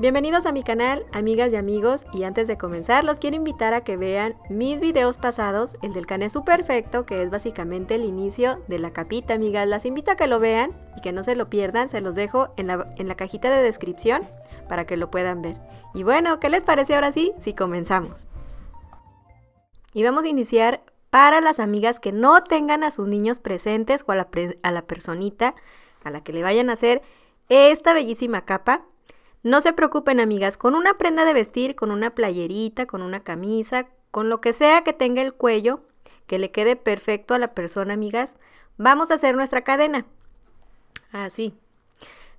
Bienvenidos a mi canal, amigas y amigos, y antes de comenzar los quiero invitar a que vean mis videos pasados, el del Canesú Perfecto, que es básicamente el inicio de la capita, amigas. Las invito a que lo vean y que no se lo pierdan, se los dejo en la, cajita de descripción para que lo puedan ver. Y bueno, ¿qué les parece ahora sí? Si comenzamos. Y vamos a iniciar para las amigas que no tengan a sus niños presentes o a la, a la personita a la que le vayan a hacer esta bellísima capa. No se preocupen amigas, con una prenda de vestir, con una playerita, con una camisa, con lo que sea que tenga el cuello, que le quede perfecto a la persona amigas, vamos a hacer nuestra cadena. Así,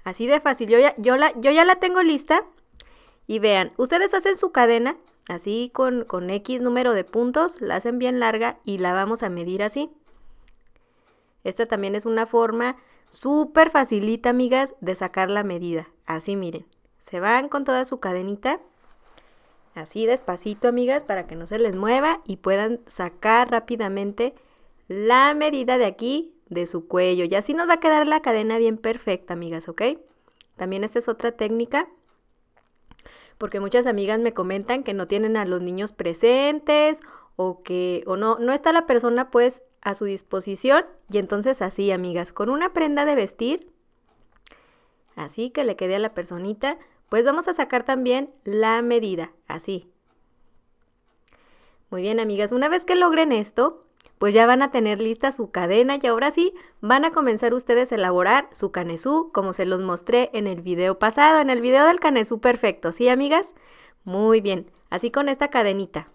así de fácil. Yo ya, yo la, ya la tengo lista y vean, ustedes hacen su cadena así con, con X número de puntos, la hacen bien larga y la vamos a medir así. Esta también es una forma súper facilita amigas de sacar la medida. Así miren. Se van con toda su cadenita. Así despacito, amigas, para que no se les mueva y puedan sacar rápidamente la medida de aquí de su cuello. Y así nos va a quedar la cadena bien perfecta, amigas, ¿ok? También esta es otra técnica porque muchas amigas me comentan que no tienen a los niños presentes o que o no no está la persona pues a su disposición y entonces así, amigas, con una prenda de vestir así que le quede a la personita pues vamos a sacar también la medida, así. Muy bien, amigas, una vez que logren esto, pues ya van a tener lista su cadena y ahora sí van a comenzar ustedes a elaborar su canesú como se los mostré en el video pasado, en el video del canesú perfecto, ¿sí amigas? Muy bien, así con esta cadenita.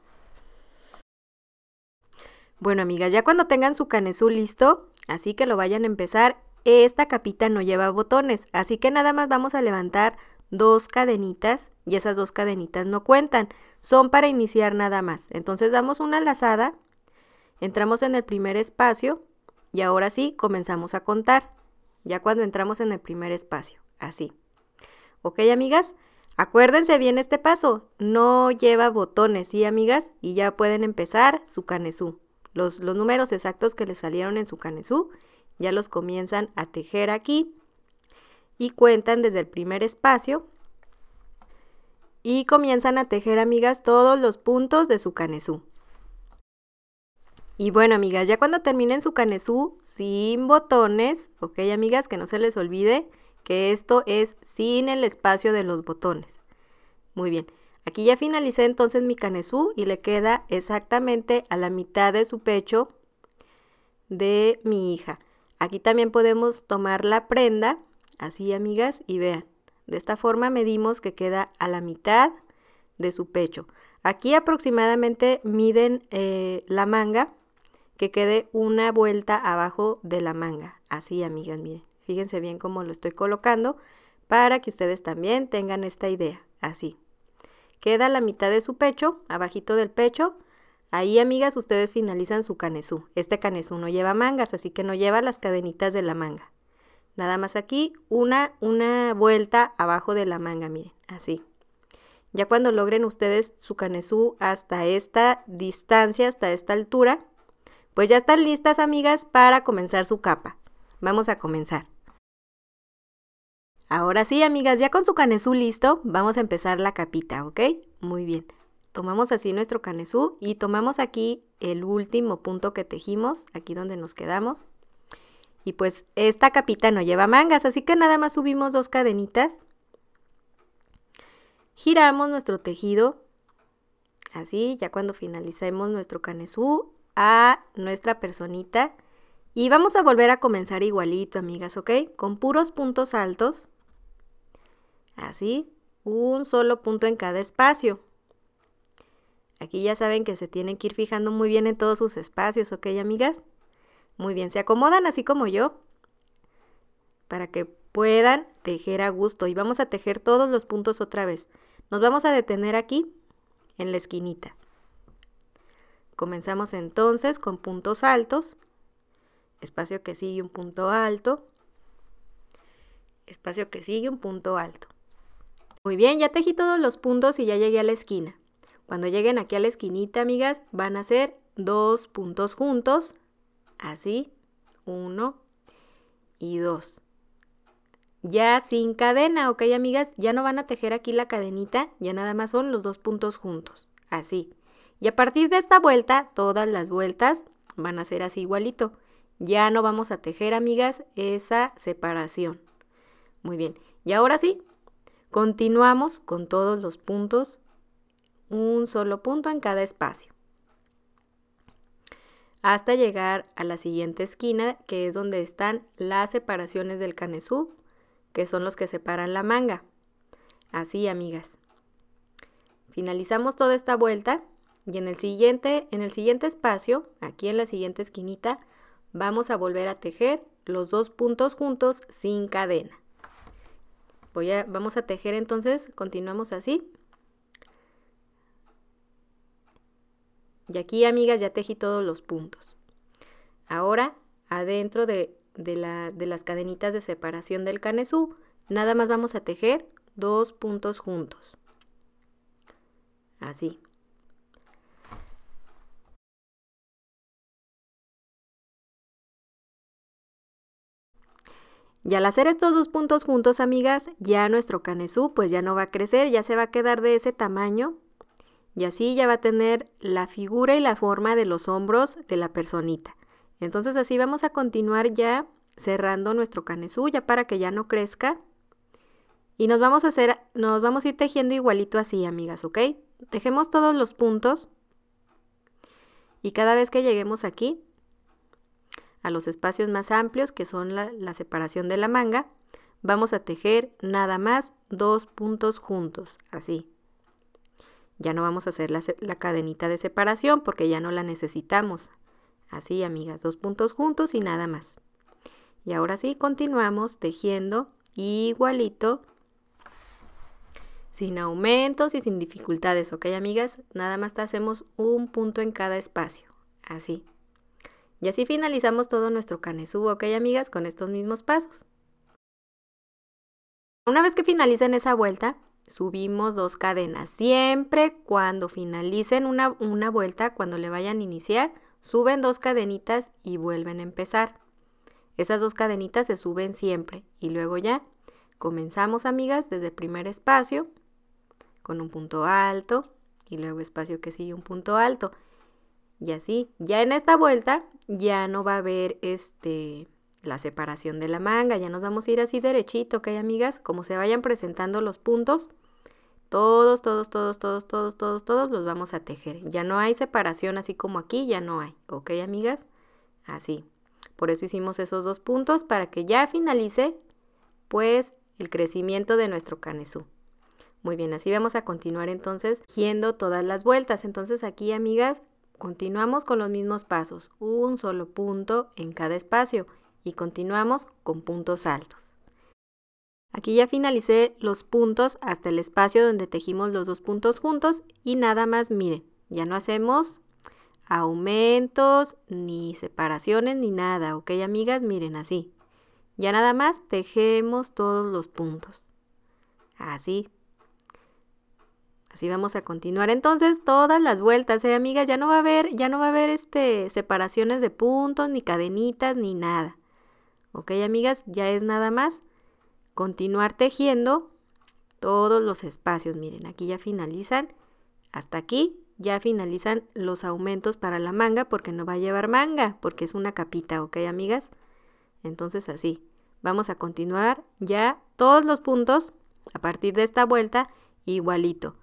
Bueno amigas, ya cuando tengan su canesú listo, así que lo vayan a empezar, esta capita no lleva botones, así que nada más vamos a levantar dos cadenitas y esas dos cadenitas no cuentan, son para iniciar nada más. Entonces damos una lazada, entramos en el primer espacio y ahora sí comenzamos a contar, ya cuando entramos en el primer espacio, así. ¿Ok amigas? Acuérdense bien este paso, no lleva botones, y amigas? Y ya pueden empezar su canesú. Los, los números exactos que les salieron en su canesú ya los comienzan a tejer aquí y cuentan desde el primer espacio y comienzan a tejer amigas todos los puntos de su canesú. Y bueno, amigas, ya cuando terminen su canesú sin botones, ok, amigas, que no se les olvide que esto es sin el espacio de los botones. Muy bien, aquí ya finalicé entonces mi canesú y le queda exactamente a la mitad de su pecho de mi hija. Aquí también podemos tomar la prenda Así, amigas, y vean. De esta forma medimos que queda a la mitad de su pecho. Aquí aproximadamente miden eh, la manga, que quede una vuelta abajo de la manga. Así, amigas, miren. Fíjense bien cómo lo estoy colocando para que ustedes también tengan esta idea. Así. Queda la mitad de su pecho, abajito del pecho. Ahí, amigas, ustedes finalizan su canesú. Este canesú no lleva mangas, así que no lleva las cadenitas de la manga. Nada más aquí, una, una vuelta abajo de la manga, miren, así. Ya cuando logren ustedes su canesú hasta esta distancia, hasta esta altura, pues ya están listas, amigas, para comenzar su capa. Vamos a comenzar. Ahora sí, amigas, ya con su canesú listo, vamos a empezar la capita, ¿ok? Muy bien. Tomamos así nuestro canesú y tomamos aquí el último punto que tejimos, aquí donde nos quedamos, y pues esta capita no lleva mangas, así que nada más subimos dos cadenitas. Giramos nuestro tejido, así, ya cuando finalicemos nuestro canesú a nuestra personita. Y vamos a volver a comenzar igualito, amigas, ¿ok? Con puros puntos altos. Así, un solo punto en cada espacio. Aquí ya saben que se tienen que ir fijando muy bien en todos sus espacios, ¿ok, amigas? Muy bien, se acomodan así como yo para que puedan tejer a gusto y vamos a tejer todos los puntos otra vez. Nos vamos a detener aquí en la esquinita. Comenzamos entonces con puntos altos, espacio que sigue un punto alto, espacio que sigue un punto alto. Muy bien, ya tejí todos los puntos y ya llegué a la esquina. Cuando lleguen aquí a la esquinita, amigas, van a ser dos puntos juntos, Así, uno y dos. Ya sin cadena, ¿ok amigas? Ya no van a tejer aquí la cadenita, ya nada más son los dos puntos juntos, así. Y a partir de esta vuelta, todas las vueltas van a ser así igualito. Ya no vamos a tejer, amigas, esa separación. Muy bien, y ahora sí, continuamos con todos los puntos, un solo punto en cada espacio hasta llegar a la siguiente esquina que es donde están las separaciones del canesú, que son los que separan la manga. Así, amigas. Finalizamos toda esta vuelta y en el siguiente, en el siguiente espacio, aquí en la siguiente esquinita, vamos a volver a tejer los dos puntos juntos sin cadena. Voy vamos a tejer entonces, continuamos así. Y aquí, amigas, ya tejí todos los puntos. Ahora, adentro de, la, de las cadenitas de separación del canesú, nada más vamos a tejer dos puntos juntos. Así. Y al hacer estos dos puntos juntos, amigas, ya nuestro canesú pues ya no va a crecer, ya se va a quedar de ese tamaño y así ya va a tener la figura y la forma de los hombros de la personita. Entonces así vamos a continuar ya cerrando nuestro canesú ya para que ya no crezca. Y nos vamos a hacer, nos vamos a ir tejiendo igualito así, amigas, ¿ok? Tejemos todos los puntos. Y cada vez que lleguemos aquí, a los espacios más amplios, que son la separación de la manga, vamos a tejer nada más dos puntos juntos, así, ya no vamos a hacer la, cadenita de separación porque ya no la necesitamos. Así, amigas, dos puntos juntos y nada más. Y ahora sí, continuamos tejiendo igualito, sin aumentos y sin dificultades, ¿ok, amigas? Nada más te hacemos un punto en cada espacio, así. Y así finalizamos todo nuestro canesú, ¿ok, amigas? Con estos mismos pasos. Una vez que finalicen esa vuelta, subimos dos cadenas. Siempre cuando finalicen una, vuelta, cuando le vayan a iniciar, suben dos cadenitas y vuelven a empezar. Esas dos cadenitas se suben siempre y luego ya comenzamos, amigas, desde primer espacio con un punto alto y luego espacio que sigue un punto alto. Y así, ya en esta vuelta ya no va a haber este la separación de la manga, ya nos vamos a ir así derechito, ¿ok, amigas? Como se vayan presentando los puntos, todos, todos, todos, todos, todos, todos, todos los vamos a tejer. Ya no hay separación así como aquí, ya no hay, ¿ok, amigas? Así. Por eso hicimos esos dos puntos para que ya finalice, pues, el crecimiento de nuestro canesú. Muy bien, así vamos a continuar entonces tejiendo todas las vueltas. Entonces aquí, amigas, continuamos con los mismos pasos. Un solo punto en cada espacio y continuamos con puntos altos. Aquí ya finalicé los puntos hasta el espacio donde tejimos los dos puntos juntos y nada más, miren, ya no hacemos aumentos, ni separaciones, ni nada, ¿ok amigas? Miren así. Ya nada más tejemos todos los puntos. Así. Así vamos a continuar. Entonces, todas las vueltas, ¿eh, amigas? Ya no va a haber, ya no va a haber este, separaciones de puntos, ni cadenitas, ni nada. ¿Ok, amigas? Ya es nada más continuar tejiendo todos los espacios. Miren, aquí ya finalizan, hasta aquí ya finalizan los aumentos para la manga porque no va a llevar manga, porque es una capita, ¿ok, amigas? Entonces así, vamos a continuar ya todos los puntos a partir de esta vuelta igualito.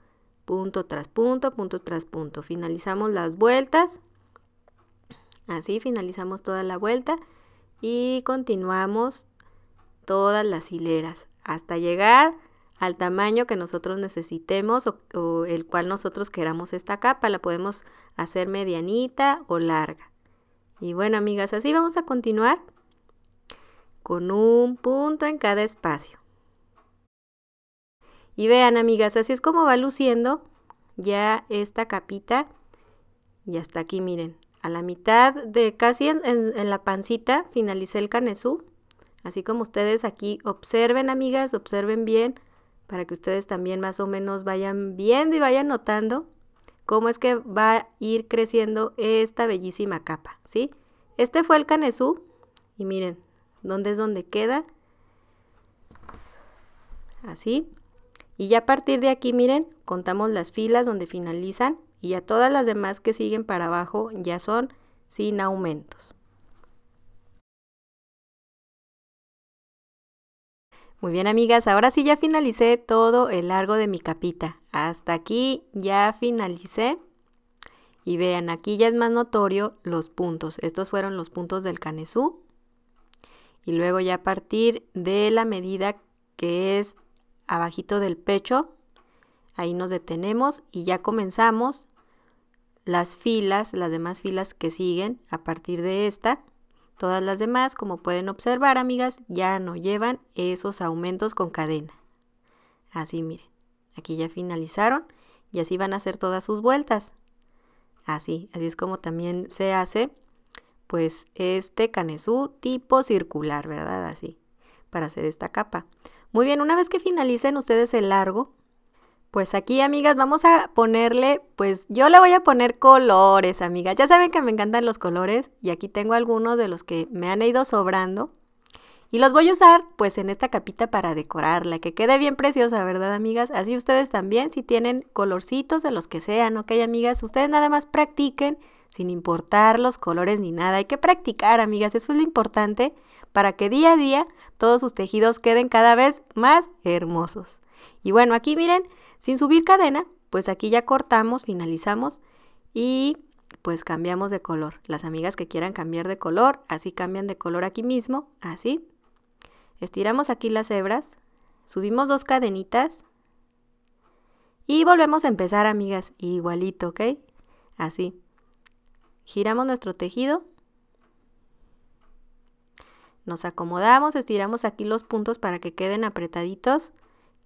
Punto tras punto, punto tras punto. Finalizamos las vueltas. Así finalizamos toda la vuelta y continuamos todas las hileras hasta llegar al tamaño que nosotros necesitemos o, el cual nosotros queramos esta capa. La podemos hacer medianita o larga. Y bueno, amigas, así vamos a continuar con un punto en cada espacio. Y vean, amigas, así es como va luciendo ya esta capita. Y hasta aquí, miren. A la mitad de casi en, la pancita finalicé el canesú. Así como ustedes aquí observen, amigas, observen bien para que ustedes también más o menos vayan viendo y vayan notando cómo es que va a ir creciendo esta bellísima capa, ¿sí? Este fue el canesú y miren, ¿dónde es donde queda? Así. Y ya a partir de aquí, miren, contamos las filas donde finalizan y a todas las demás que siguen para abajo ya son sin aumentos. Muy bien amigas, ahora sí ya finalicé todo el largo de mi capita. Hasta aquí ya finalicé. Y vean, aquí ya es más notorio los puntos. Estos fueron los puntos del canesú. Y luego ya a partir de la medida que es abajito del pecho, ahí nos detenemos y ya comenzamos las filas, las demás filas que siguen a partir de esta. Todas las demás, como pueden observar, amigas, ya no llevan esos aumentos con cadena. Así, miren. Aquí ya finalizaron y así van a hacer todas sus vueltas. Así, así es como también se hace, pues, este canesú tipo circular, ¿verdad? Así, para hacer esta capa. Muy bien, una vez que finalicen ustedes el largo, pues aquí, amigas, vamos a ponerle, pues yo le voy a poner colores, amigas. Ya saben que me encantan los colores y aquí tengo algunos de los que me han ido sobrando. Y los voy a usar, pues, en esta capita para decorarla, que quede bien preciosa, ¿verdad, amigas? Así ustedes también, si tienen colorcitos de los que sean, ¿ok, amigas? Ustedes nada más practiquen, sin importar los colores ni nada. Hay que practicar, amigas, eso es lo importante, para que día a día todos sus tejidos queden cada vez más hermosos. Y bueno, aquí miren, sin subir cadena, pues aquí ya cortamos, finalizamos y pues cambiamos de color. Las amigas que quieran cambiar de color, así cambian de color aquí mismo, así. Estiramos aquí las hebras, subimos dos cadenitas y volvemos a empezar, amigas, igualito, ¿ok? Así. Giramos nuestro tejido. Nos acomodamos, estiramos aquí los puntos para que queden apretaditos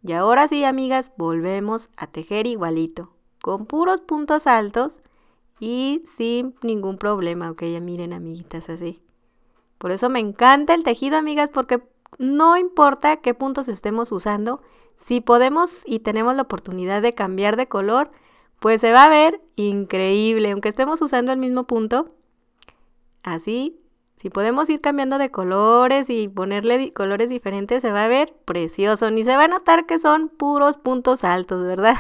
y ahora sí, amigas, volvemos a tejer igualito, con puros puntos altos y sin ningún problema, ok, ya miren, amiguitas, así. Por eso me encanta el tejido, amigas, porque no importa qué puntos estemos usando, si podemos y tenemos la oportunidad de cambiar de color, pues se va a ver increíble, aunque estemos usando el mismo punto. Así si podemos ir cambiando de colores y ponerle colores diferentes, se va a ver precioso. Ni se va a notar que son puros puntos altos, ¿verdad?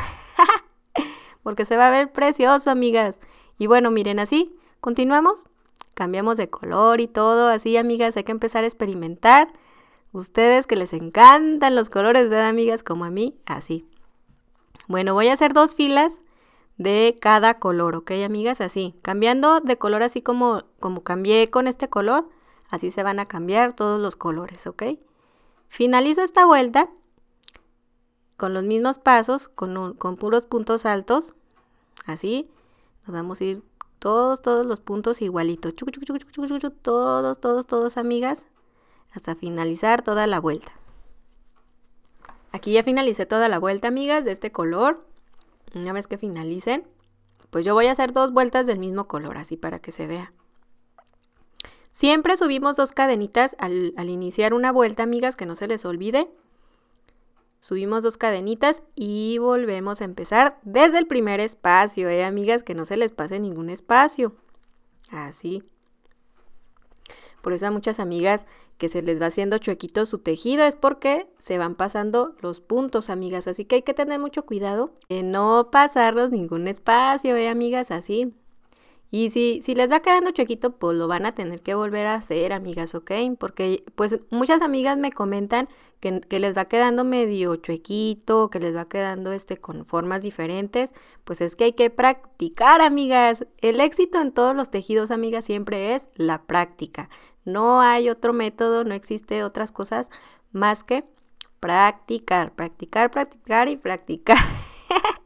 Porque se va a ver precioso, amigas. Y bueno, miren así. Continuamos. Cambiamos de color y todo. Así, amigas, hay que empezar a experimentar. Ustedes que les encantan los colores, ¿verdad, amigas? Como a mí, así. Bueno, voy a hacer dos filas de cada color, ¿ok, amigas? Así, cambiando de color así como, como cambié con este color, así se van a cambiar todos los colores, ¿ok? Finalizo esta vuelta con los mismos pasos, con, con puros puntos altos, así, nos vamos a ir todos, todos los puntos igualitos, todos, todos, todos, amigas, hasta finalizar toda la vuelta. Aquí ya finalicé toda la vuelta, amigas, de este color. Una vez que finalicen, pues yo voy a hacer dos vueltas del mismo color, así para que se vea. Siempre subimos dos cadenitas al, iniciar una vuelta, amigas, que no se les olvide. Subimos dos cadenitas y volvemos a empezar desde el primer espacio, ¿eh, amigas? Que no se les pase ningún espacio. Así. Por eso a muchas amigas que se les va haciendo chuequito su tejido es porque se van pasando los puntos, amigas. Así que hay que tener mucho cuidado de no pasarlos ningún espacio, ¿eh, amigas? Así. Y si, si les va quedando chuequito, pues lo van a tener que volver a hacer, amigas, ¿ok? Porque pues muchas amigas me comentan que, que les va quedando medio chuequito, que les va quedando este con formas diferentes. Pues es que hay que practicar, amigas. El éxito en todos los tejidos, amigas, siempre es la práctica. No hay otro método, no existe otras cosas más que practicar, practicar, practicar y practicar.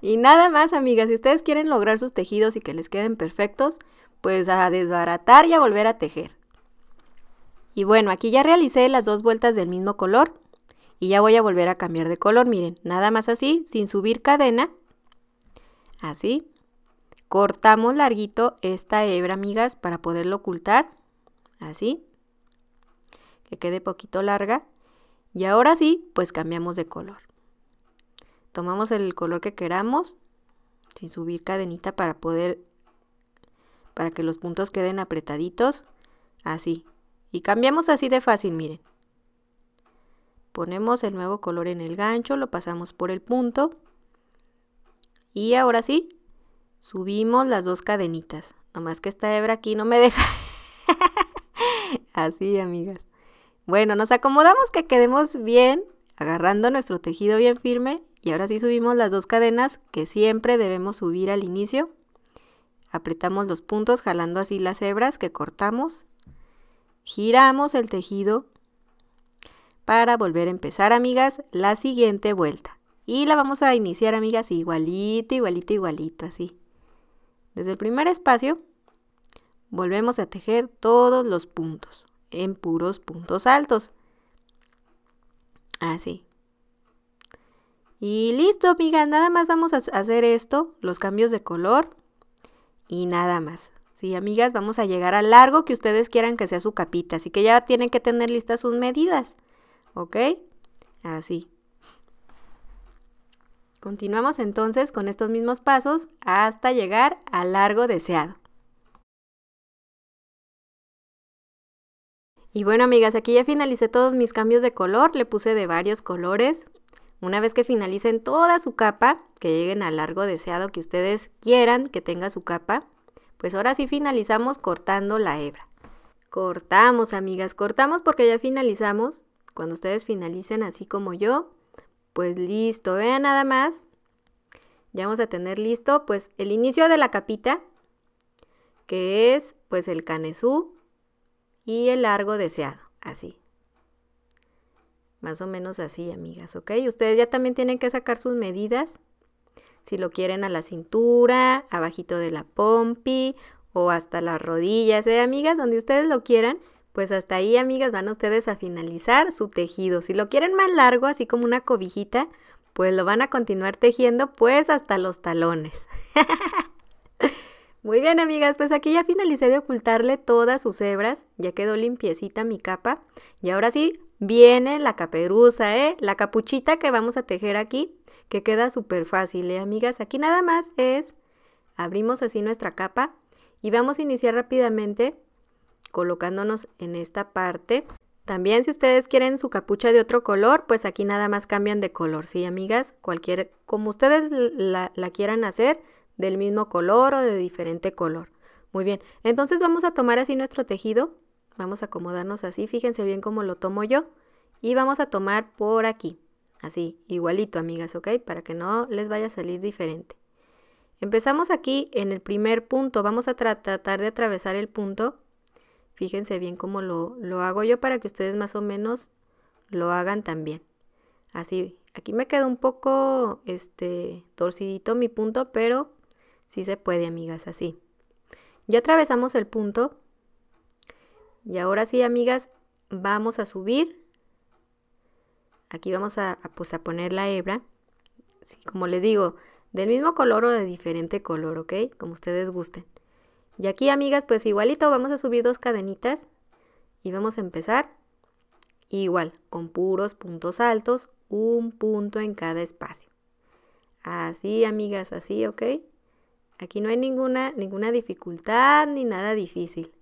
y nada más, amigas, si ustedes quieren lograr sus tejidos y que les queden perfectos, pues a desbaratar y a volver a tejer. Y bueno, aquí ya realicé las dos vueltas del mismo color y ya voy a volver a cambiar de color, miren, nada más así, sin subir cadena, así. Cortamos larguito esta hebra, amigas, para poderlo ocultar así, que quede poquito larga. Y ahora sí, pues cambiamos de color. Tomamos el color que queramos, sin subir cadenita para poder, para que los puntos queden apretaditos, así. Y cambiamos así de fácil, miren. Ponemos el nuevo color en el gancho, lo pasamos por el punto. Y ahora sí, subimos las dos cadenitas. Nomás que esta hebra aquí no me deja Así, amigas. Bueno, nos acomodamos que quedemos bien, agarrando nuestro tejido bien firme y ahora sí subimos las dos cadenas que siempre debemos subir al inicio. Apretamos los puntos jalando así las hebras que cortamos. Giramos el tejido para volver a empezar, amigas, la siguiente vuelta. Y la vamos a iniciar, amigas, igualito, igualito, igualito, así. Desde el primer espacio Volvemos a tejer todos los puntos en puros puntos altos. Así. Y listo, amigas. Nada más vamos a hacer esto, los cambios de color y nada más. Sí, amigas, vamos a llegar al largo que ustedes quieran que sea su capita. Así que ya tienen que tener listas sus medidas. ¿Ok? Así. Continuamos entonces con estos mismos pasos hasta llegar al largo deseado. Y bueno amigas, aquí ya finalicé todos mis cambios de color, le puse de varios colores. Una vez que finalicen toda su capa, que lleguen al largo deseado que ustedes quieran que tenga su capa, pues ahora sí finalizamos cortando la hebra. Cortamos amigas, cortamos porque ya finalizamos. Cuando ustedes finalicen así como yo, pues listo, vean nada más. Ya vamos a tener listo pues el inicio de la capita, que es pues el canesú y el largo deseado, así. Más o menos así, amigas, ¿ok? Ustedes ya también tienen que sacar sus medidas, si lo quieren a la cintura, abajito de la pompi o hasta las rodillas, ¿eh, amigas? Donde ustedes lo quieran, pues hasta ahí, amigas, van ustedes a finalizar su tejido. Si lo quieren más largo, así como una cobijita, pues lo van a continuar tejiendo pues hasta los talones. Muy bien, amigas, pues aquí ya finalicé de ocultarle todas sus hebras, ya quedó limpiecita mi capa. Y ahora sí, viene la caperuza, ¿eh? La capuchita que vamos a tejer aquí, que queda súper fácil, ¿eh, amigas? Aquí nada más es, abrimos así nuestra capa y vamos a iniciar rápidamente colocándonos en esta parte. También si ustedes quieren su capucha de otro color, pues aquí nada más cambian de color, ¿sí, amigas? Cualquier, como ustedes la, la quieran hacer, del mismo color o de diferente color. Muy bien, entonces vamos a tomar así nuestro tejido, vamos a acomodarnos así, fíjense bien cómo lo tomo yo, y vamos a tomar por aquí, así, igualito amigas, ¿ok? Para que no les vaya a salir diferente. Empezamos aquí en el primer punto, vamos a tratar de atravesar el punto, fíjense bien cómo lo, lo hago yo para que ustedes más o menos lo hagan también. Así, aquí me quedó un poco este torcidito mi punto, pero Sí se puede, amigas, así. Ya atravesamos el punto. Y ahora sí, amigas, vamos a subir. Aquí vamos a, pues, poner la hebra. como les digo, del mismo color o de diferente color, ¿ok? Como ustedes gusten. Y aquí, amigas, pues igualito vamos a subir dos cadenitas. Y vamos a empezar igual, con puros puntos altos, un punto en cada espacio. Así, amigas, así, ¿ok? Aquí no hay ninguna, ninguna dificultad ni nada difícil,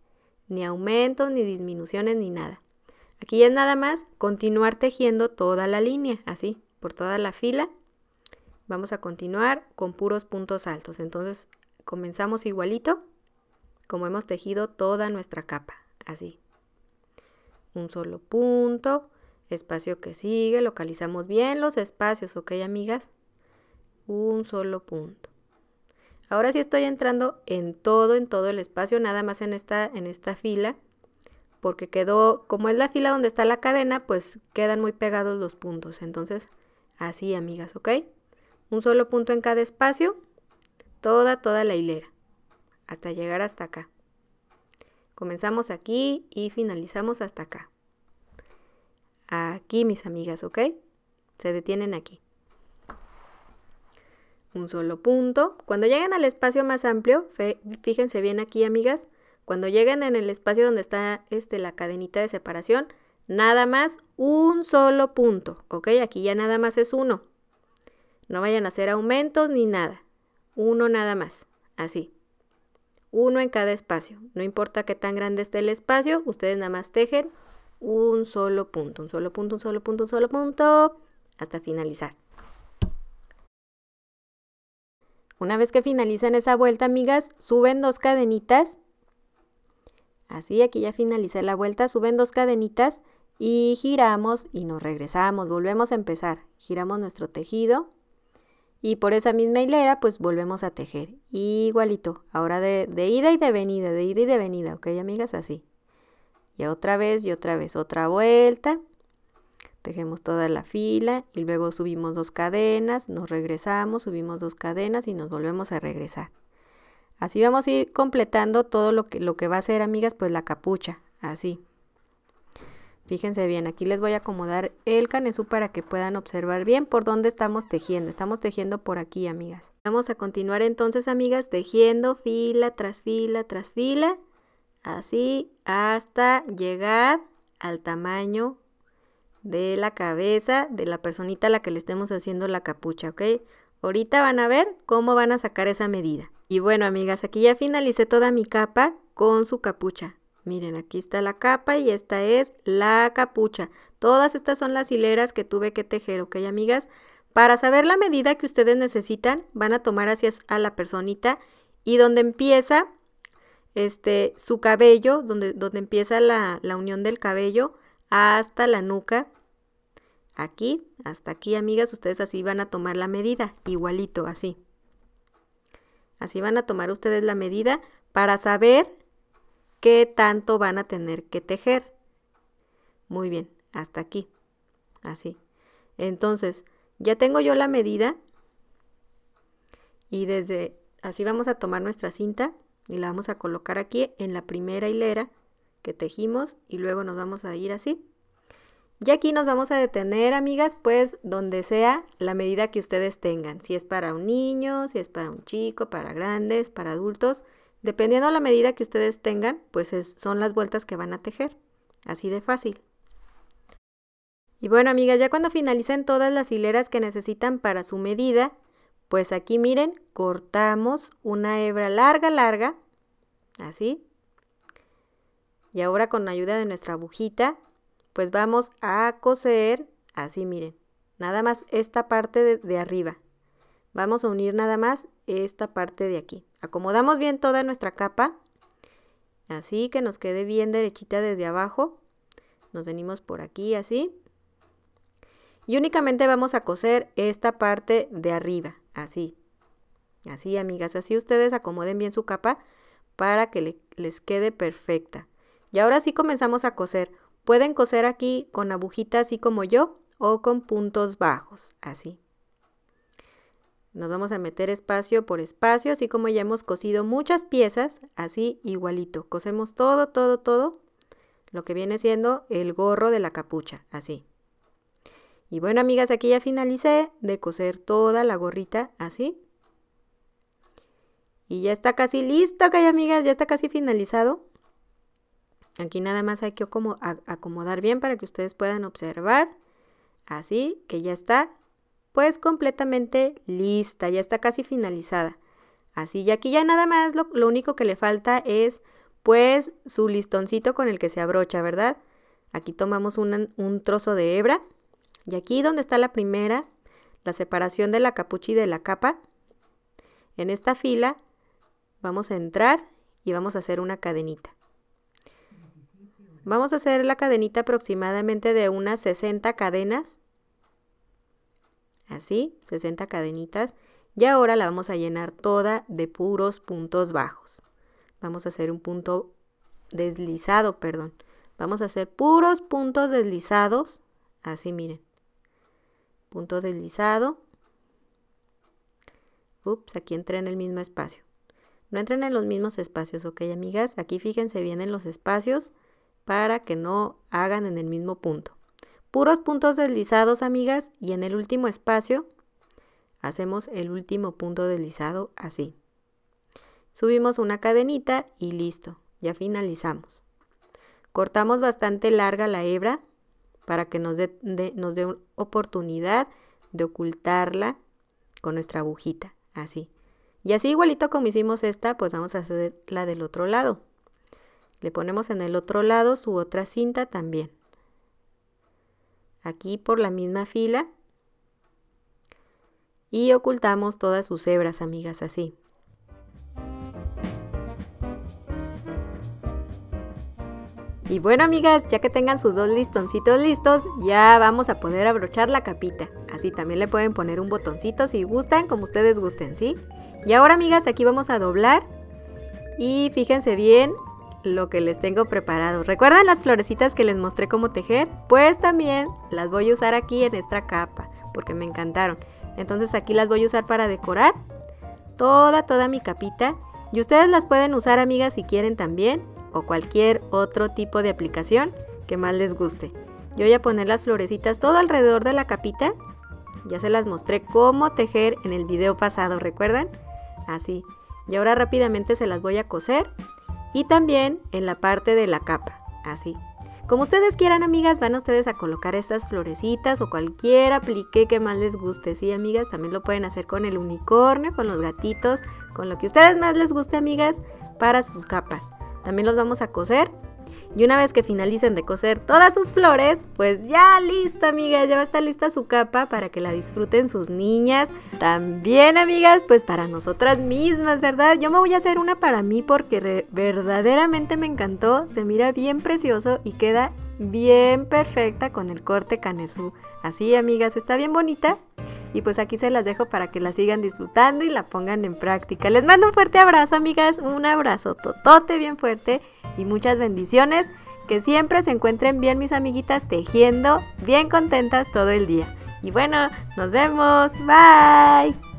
ni aumentos, ni disminuciones, ni nada. Aquí es nada más continuar tejiendo toda la línea, así, por toda la fila. Vamos a continuar con puros puntos altos. Entonces comenzamos igualito como hemos tejido toda nuestra capa, así. Un solo punto, espacio que sigue, localizamos bien los espacios, ¿ok amigas? Un solo punto. Ahora sí estoy entrando en todo, en todo el espacio, nada más en esta, en esta fila, porque quedó, como es la fila donde está la cadena, pues quedan muy pegados los puntos. Entonces, así amigas, ¿ok? Un solo punto en cada espacio, toda, toda la hilera, hasta llegar hasta acá. Comenzamos aquí y finalizamos hasta acá. Aquí, mis amigas, ¿ok? Se detienen aquí un solo punto. Cuando lleguen al espacio más amplio, fíjense bien aquí, amigas, cuando lleguen en el espacio donde está este, la cadenita de separación, nada más un solo punto, ¿ok? Aquí ya nada más es uno. No vayan a hacer aumentos ni nada. Uno nada más, así. Uno en cada espacio. No importa qué tan grande esté el espacio, ustedes nada más tejen un solo punto, un solo punto, un solo punto, un solo punto, hasta finalizar. Una vez que finalizan esa vuelta, amigas, suben dos cadenitas. Así, aquí ya finalicé la vuelta, suben dos cadenitas y giramos y nos regresamos, volvemos a empezar. Giramos nuestro tejido y por esa misma hilera pues volvemos a tejer. Igualito, ahora de, de ida y de venida, de ida y de venida, ¿ok amigas? Así. Y otra vez y otra vez, otra vuelta Tejemos toda la fila y luego subimos dos cadenas, nos regresamos, subimos dos cadenas y nos volvemos a regresar. Así vamos a ir completando todo lo que, lo que va a ser, amigas, pues la capucha, así. Fíjense bien, aquí les voy a acomodar el canesú para que puedan observar bien por dónde estamos tejiendo. Estamos tejiendo por aquí, amigas. Vamos a continuar entonces, amigas, tejiendo fila tras fila tras fila, así hasta llegar al tamaño de la cabeza de la personita a la que le estemos haciendo la capucha, ¿ok? Ahorita van a ver cómo van a sacar esa medida. Y bueno, amigas, aquí ya finalicé toda mi capa con su capucha. Miren, aquí está la capa y esta es la capucha. Todas estas son las hileras que tuve que tejer, ¿ok, amigas? Para saber la medida que ustedes necesitan, van a tomar hacia a la personita y donde empieza este, su cabello, donde, donde empieza la unión del cabello, hasta la nuca. Aquí, hasta aquí, amigas, ustedes así van a tomar la medida, igualito, así. Así van a tomar ustedes la medida para saber qué tanto van a tener que tejer. Muy bien, hasta aquí, así. Entonces, ya tengo yo la medida y desde así vamos a tomar nuestra cinta y la vamos a colocar aquí en la primera hilera que tejimos y luego nos vamos a ir así. Y aquí nos vamos a detener, amigas, pues donde sea la medida que ustedes tengan. Si es para un niño, si es para un chico, para grandes, para adultos. Dependiendo de la medida que ustedes tengan, pues son las vueltas que van a tejer. Así de fácil. Y bueno, amigas, ya cuando finalicen todas las hileras que necesitan para su medida, pues aquí miren, cortamos una hebra larga, larga, así, y ahora con la ayuda de nuestra agujita, pues vamos a coser así, miren, nada más esta parte de, arriba. Vamos a unir nada más esta parte de aquí. Acomodamos bien toda nuestra capa, así que nos quede bien derechita desde abajo. Nos venimos por aquí, así. Y únicamente vamos a coser esta parte de arriba, así. Así, amigas, así ustedes acomoden bien su capa para que les quede perfecta. Y ahora sí comenzamos a coser. Pueden coser aquí con agujita, así como yo o con puntos bajos, así. Nos vamos a meter espacio por espacio, así como ya hemos cosido muchas piezas, así igualito. Cosemos todo, todo, todo, lo que viene siendo el gorro de la capucha, así. Y bueno, amigas, aquí ya finalicé de coser toda la gorrita, así. Y ya está casi listo, hay amigas, ya está casi finalizado. Aquí nada más hay que acomodar bien para que ustedes puedan observar. Así que ya está pues completamente lista, ya está casi finalizada. Así, y aquí ya nada más lo, único que le falta es pues su listoncito con el que se abrocha, ¿verdad? Aquí tomamos un trozo de hebra y aquí donde está la primera, la separación de la capucha y de la capa, en esta fila vamos a entrar y vamos a hacer una cadenita. Vamos a hacer la cadenita aproximadamente de unas 60 cadenas. Así, 60 cadenitas. Y ahora la vamos a llenar toda de puros puntos bajos. Vamos a hacer un punto deslizado, perdón. Vamos a hacer puros puntos deslizados. Así, miren. Punto deslizado. Ups, aquí entré en el mismo espacio. No entren en los mismos espacios, ¿ok, amigas? Aquí fíjense bien en los espacios para que no hagan en el mismo punto. Puros puntos deslizados, amigas, y en el último espacio hacemos el último punto deslizado así. Subimos una cadenita y listo, ya finalizamos. Cortamos bastante larga la hebra para que nos dé oportunidad de ocultarla con nuestra agujita, así. Y así igualito como hicimos esta, pues vamos a hacer la del otro lado. Le ponemos en el otro lado su otra cinta también. Aquí por la misma fila. Y ocultamos todas sus hebras, amigas, así. Y bueno amigas, ya que tengan sus dos listoncitos listos, ya vamos a poder abrochar la capita. Así también le pueden poner un botoncito si gustan, como ustedes gusten, ¿sí? Y ahora amigas, aquí vamos a doblar. Y fíjense bien, lo que les tengo preparado. ¿Recuerdan las florecitas que les mostré cómo tejer? Pues también las voy a usar aquí en esta capa, porque me encantaron. Entonces aquí las voy a usar para decorar toda, toda mi capita. Y ustedes las pueden usar, amigas, si quieren también, o cualquier otro tipo de aplicación que más les guste. Yo voy a poner las florecitas todo alrededor de la capita. Ya se las mostré cómo tejer en el video pasado, ¿recuerdan? Así. Y ahora rápidamente se las voy a coser y también en la parte de la capa, así. Como ustedes quieran, amigas, van ustedes a colocar estas florecitas o cualquier aplique que más les guste. Sí, amigas, también lo pueden hacer con el unicornio, con los gatitos, con lo que ustedes más les guste, amigas, para sus capas. También los vamos a coser y una vez que finalicen de coser todas sus flores, pues ya listo, amigas, ya va a estar lista su capa para que la disfruten sus niñas. También, amigas, pues para nosotras mismas, ¿verdad? Yo me voy a hacer una para mí porque verdaderamente me encantó, se mira bien precioso y queda bien perfecta con el corte canesú Así, amigas, está bien bonita. Y pues aquí se las dejo para que la sigan disfrutando y la pongan en práctica. Les mando un fuerte abrazo, amigas. Un abrazo totote bien fuerte y muchas bendiciones. Que siempre se encuentren bien mis amiguitas tejiendo, bien contentas todo el día. Y bueno, nos vemos. Bye.